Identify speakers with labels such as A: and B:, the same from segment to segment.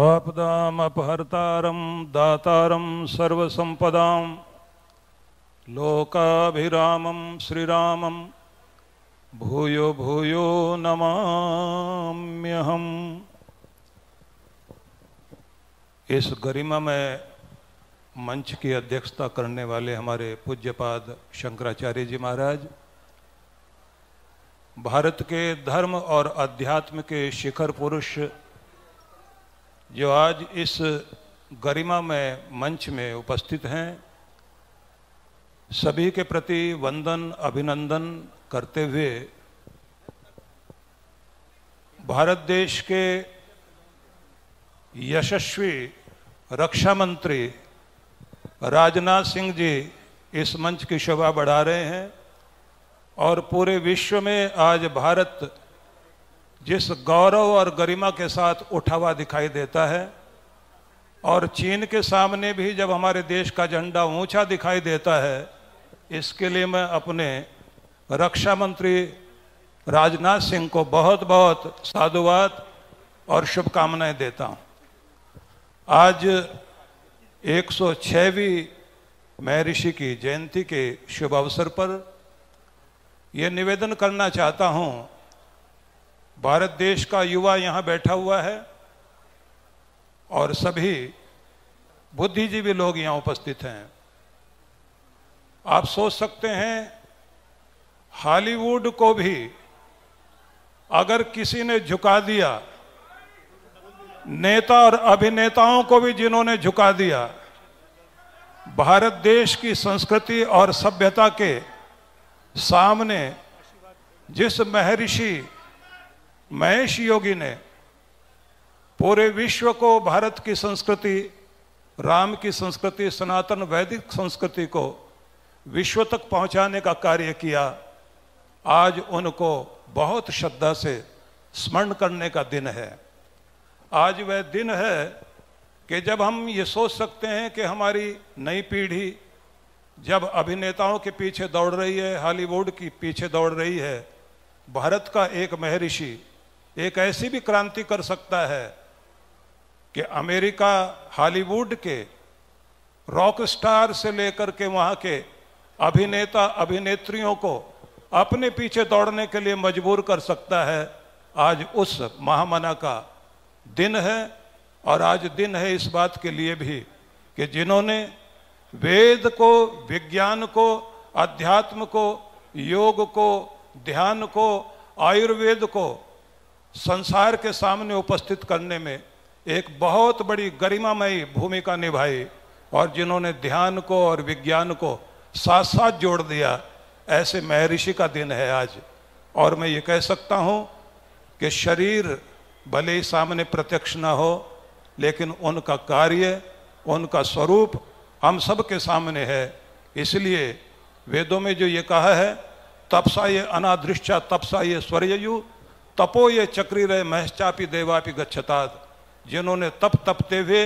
A: आपदामपहर्तारं दातारं सर्वसम्पदां लोकाभिरामं श्रीरामं भूयो भूयो नमाम्यहम् इस गरिमा में मंच की अध्यक्षता करने वाले हमारे पूज्यपाद शंकराचार्य जी महाराज भारत के धर्म और अध्यात्म के शिखर पुरुष जो आज इस गरिमा में मंच में उपस्थित हैं सभी के प्रति वंदन अभिनंदन करते हुए भारत देश के यशस्वी रक्षा मंत्री राजनाथ सिंह जी इस मंच की शोभा बढ़ा रहे हैं और पूरे विश्व में आज भारत जिस गौरव और गरिमा के साथ उठा हुआ दिखाई देता है और चीन के सामने भी जब हमारे देश का झंडा ऊंचा दिखाई देता है इसके लिए मैं अपने रक्षा मंत्री राजनाथ सिंह को बहुत बहुत साधुवाद और शुभकामनाएं देता हूं। आज 106वीं महर्षि की जयंती के शुभ अवसर पर यह निवेदन करना चाहता हूं भारत देश का युवा यहाँ बैठा हुआ है और सभी बुद्धिजीवी लोग यहाँ उपस्थित हैं आप सोच सकते हैं हॉलीवुड को भी अगर किसी ने झुका दिया नेता और अभिनेताओं को भी जिन्होंने झुका दिया भारत देश की संस्कृति और सभ्यता के सामने जिस महर्षि महेश योगी ने पूरे विश्व को भारत की संस्कृति राम की संस्कृति सनातन वैदिक संस्कृति को विश्व तक पहुंचाने का कार्य किया आज उनको बहुत श्रद्धा से स्मरण करने का दिन है आज वह दिन है कि जब हम ये सोच सकते हैं कि हमारी नई पीढ़ी जब अभिनेताओं के पीछे दौड़ रही है हॉलीवुड की पीछे दौड़ रही है भारत का एक महर्षि एक ऐसी भी क्रांति कर सकता है कि अमेरिका हॉलीवुड के रॉक स्टार से लेकर के वहां के अभिनेता अभिनेत्रियों को अपने पीछे दौड़ने के लिए मजबूर कर सकता है आज उस महामना का दिन है और आज दिन है इस बात के लिए भी कि जिन्होंने वेद को विज्ञान को अध्यात्म को योग को ध्यान को आयुर्वेद को संसार के सामने उपस्थित करने में एक बहुत बड़ी गरिमामयी भूमिका निभाई और जिन्होंने ध्यान को और विज्ञान को साथ साथ जोड़ दिया ऐसे महर्षि का दिन है आज और मैं ये कह सकता हूँ कि शरीर भले ही सामने प्रत्यक्ष न हो लेकिन उनका कार्य उनका स्वरूप हम सब के सामने है इसलिए वेदों में जो ये कहा है तपसा ये अनादृष्टा तपसा ये स्वर्ययु तपो ये चक्री रहे महश्चापी देवापी गच्छताद जिन्होंने तप तपते हुए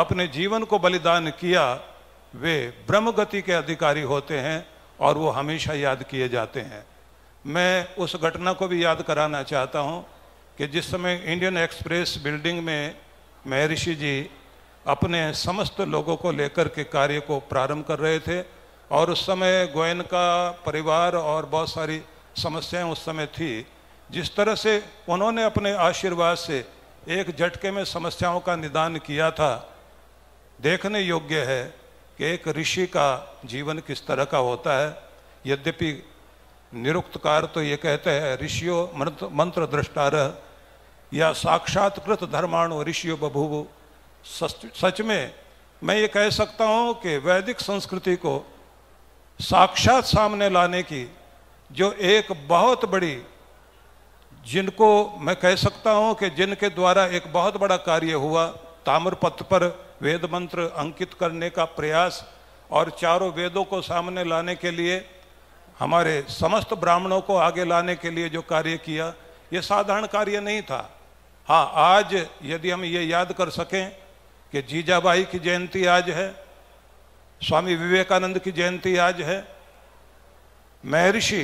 A: अपने जीवन को बलिदान किया वे ब्रह्म गति के अधिकारी होते हैं और वो हमेशा याद किए जाते हैं मैं उस घटना को भी याद कराना चाहता हूँ कि जिस समय इंडियन एक्सप्रेस बिल्डिंग में महर्षि जी अपने समस्त लोगों को लेकर के कार्य को प्रारंभ कर रहे थे और उस समय गोयन का परिवार और बहुत सारी समस्याएं उस समय थी जिस तरह से उन्होंने अपने आशीर्वाद से एक झटके में समस्याओं का निदान किया था देखने योग्य है कि एक ऋषि का जीवन किस तरह का होता है यद्यपि निरुक्तकार तो ये कहते हैं ऋषियो मंत्र दृष्टारह दृष्टार या साक्षात्कृत धर्माणु ऋषियो बभुव सच में मैं ये कह सकता हूँ कि वैदिक संस्कृति को साक्षात सामने लाने की जो एक बहुत बड़ी जिनको मैं कह सकता हूँ कि जिनके द्वारा एक बहुत बड़ा कार्य हुआ ताम्रपथ पर वेद मंत्र अंकित करने का प्रयास और चारों वेदों को सामने लाने के लिए हमारे समस्त ब्राह्मणों को आगे लाने के लिए जो कार्य किया ये साधारण कार्य नहीं था हाँ आज यदि हम ये याद कर सकें कि जीजाबाई की जयंती आज है स्वामी विवेकानंद की जयंती आज है महर्षि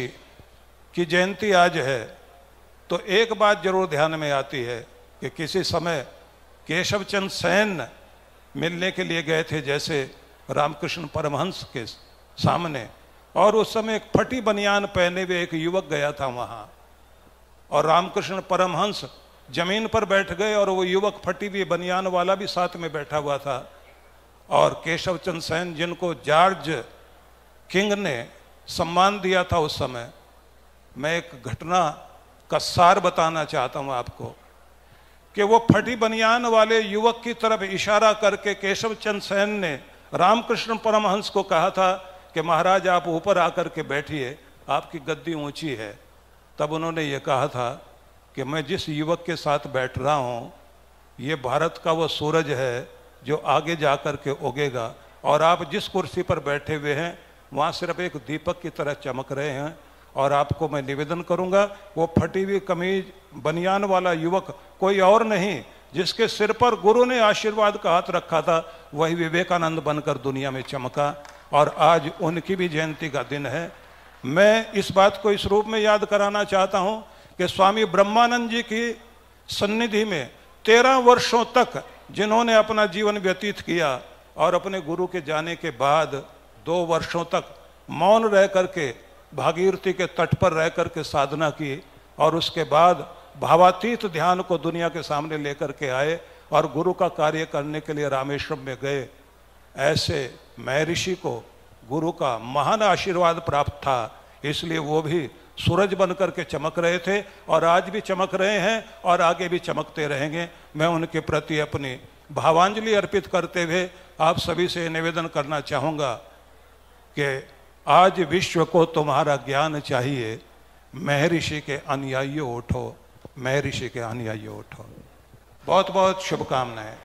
A: की जयंती आज है तो एक बात जरूर ध्यान में आती है कि किसी समय केशवचंद सैन मिलने के लिए गए थे जैसे रामकृष्ण परमहंस के सामने और उस समय एक फटी बनियान पहने हुए एक युवक गया था वहाँ और रामकृष्ण परमहंस जमीन पर बैठ गए और वो युवक फटी हुई बनियान वाला भी साथ में बैठा हुआ था और केशव चंद सैन जिनको जॉर्ज किंग ने सम्मान दिया था उस समय मैं एक घटना का सार बताना चाहता हूं आपको कि वो फटी बनियान वाले युवक की तरफ इशारा करके केशव चंद सेन ने रामकृष्ण परमहंस को कहा था कि महाराज आप ऊपर आकर के बैठिए आपकी गद्दी ऊंची है तब उन्होंने ये कहा था कि मैं जिस युवक के साथ बैठ रहा हूँ ये भारत का वो सूरज है जो आगे जा कर के उगेगा और आप जिस कुर्सी पर बैठे हुए हैं वहाँ सिर्फ एक दीपक की तरह चमक रहे हैं और आपको मैं निवेदन करूंगा वो फटी हुई कमीज बनियान वाला युवक कोई और नहीं जिसके सिर पर गुरु ने आशीर्वाद का हाथ रखा था वही विवेकानंद बनकर दुनिया में चमका और आज उनकी भी जयंती का दिन है मैं इस बात को इस रूप में याद कराना चाहता हूँ कि स्वामी ब्रह्मानंद जी की सन्निधि में तेरह वर्षों तक जिन्होंने अपना जीवन व्यतीत किया और अपने गुरु के जाने के बाद दो वर्षों तक मौन रह करके भागीरथी के तट पर रह कर के साधना की और उसके बाद भावातीत ध्यान को दुनिया के सामने लेकर के आए और गुरु का कार्य करने के लिए रामेश्वरम में गए ऐसे महर्षि को गुरु का महान आशीर्वाद प्राप्त था इसलिए वो भी सूरज बनकर के चमक रहे थे और आज भी चमक रहे हैं और आगे भी चमकते रहेंगे मैं उनके प्रति अपनी भावांजलि अर्पित करते हुए आप सभी से निवेदन करना चाहूँगा कि आज विश्व को तुम्हारा ज्ञान चाहिए महर्षि के अनुयायी उठो महर्षि के अनुयायी उठो बहुत बहुत शुभकामनाएं